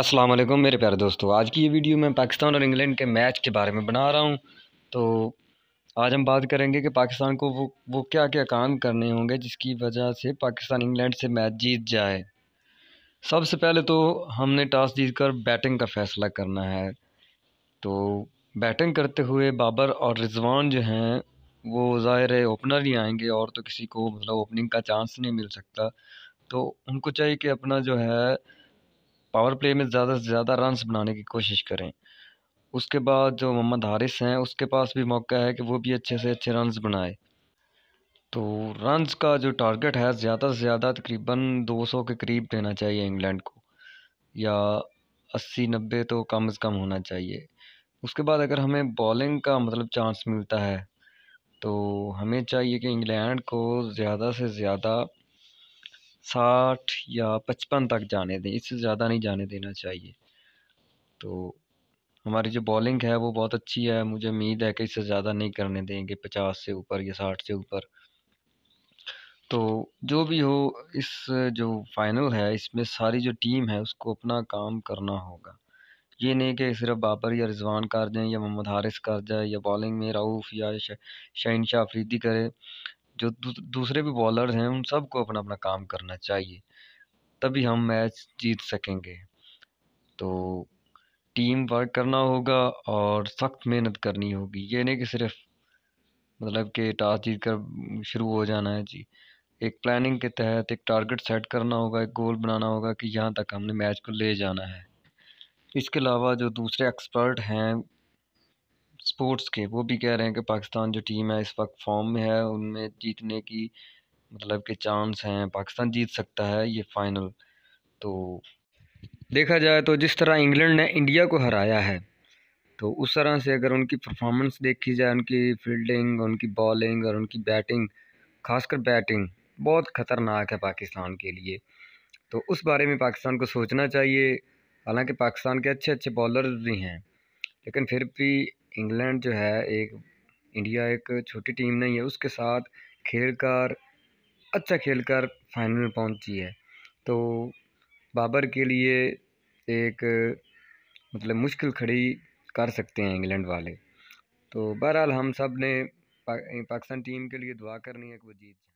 अस्सलाम वालेकुम मेरे प्यारे दोस्तों आज की ये वीडियो मैं पाकिस्तान और इंग्लैंड के मैच के बारे में बना रहा हूँ तो आज हम बात करेंगे कि पाकिस्तान को वो वो क्या क्या काम करने होंगे जिसकी वजह से पाकिस्तान इंग्लैंड से मैच जीत जाए सबसे पहले तो हमने टॉस जीत कर बैटिंग का फ़ैसला करना है तो बैटिंग करते हुए बाबर और रिजवान जो हैं वो ज़ाहिर है ओपनर ही आएंगे और तो किसी को मतलब ओपनिंग का चांस नहीं मिल सकता तो उनको चाहिए कि अपना जो है पावर प्ले में ज़्यादा से ज़्यादा रन्स बनाने की कोशिश करें उसके बाद जो मोहम्मद हारिस हैं उसके पास भी मौका है कि वो भी अच्छे से अच्छे रन्स बनाए तो रन्स का जो टारगेट है ज़्यादा से ज़्यादा तकरीबन 200 के करीब देना चाहिए इंग्लैंड को या 80 नब्बे तो कम से कम होना चाहिए उसके बाद अगर हमें बॉलिंग का मतलब चांस मिलता है तो हमें चाहिए कि इंग्लैंड को ज़्यादा से ज़्यादा साठ या पचपन तक जाने दें इससे ज़्यादा नहीं जाने देना चाहिए तो हमारी जो बॉलिंग है वो बहुत अच्छी है मुझे उम्मीद है कि इससे ज़्यादा नहीं करने देंगे पचास से ऊपर या साठ से ऊपर तो जो भी हो इस जो फाइनल है इसमें सारी जो टीम है उसको अपना काम करना होगा ये नहीं कि सिर्फ बाबर या रिजवान कर जाए या मोहम्मद हारिस कर जाए या बॉलिंग में राउफ या शाहिन शाह अफरीदी करे जो दूसरे भी बॉलर हैं उन सबको अपना अपना काम करना चाहिए तभी हम मैच जीत सकेंगे तो टीम वर्क करना होगा और सख्त मेहनत करनी होगी ये नहीं कि सिर्फ मतलब कि टॉस जीत कर शुरू हो जाना है जी एक प्लानिंग के तहत एक टारगेट सेट करना होगा एक गोल बनाना होगा कि यहाँ तक हमने मैच को ले जाना है इसके अलावा जो दूसरे एक्सपर्ट हैं स्पोर्ट्स के वो भी कह रहे हैं कि पाकिस्तान जो टीम है इस वक्त फॉर्म में है उनमें जीतने की मतलब के चांस हैं पाकिस्तान जीत सकता है ये फ़ाइनल तो देखा जाए तो जिस तरह इंग्लैंड ने इंडिया को हराया है तो उस तरह से अगर उनकी परफॉर्मेंस देखी जाए उनकी फील्डिंग उनकी बॉलिंग और उनकी बैटिंग खासकर बैटिंग बहुत ख़तरनाक है पाकिस्तान के लिए तो उस बारे में पाकिस्तान को सोचना चाहिए हालांकि पाकिस्तान के अच्छे अच्छे बॉलर भी हैं लेकिन फिर भी इंग्लैंड जो है एक इंडिया एक छोटी टीम नहीं है उसके साथ खेल कर अच्छा खेल कर फाइनल में पहुंची है तो बाबर के लिए एक मतलब मुश्किल खड़ी कर सकते हैं इंग्लैंड वाले तो बहरहाल हम सब ने पा, पाकिस्तान टीम के लिए दुआ करनी है कि वो जीत जाए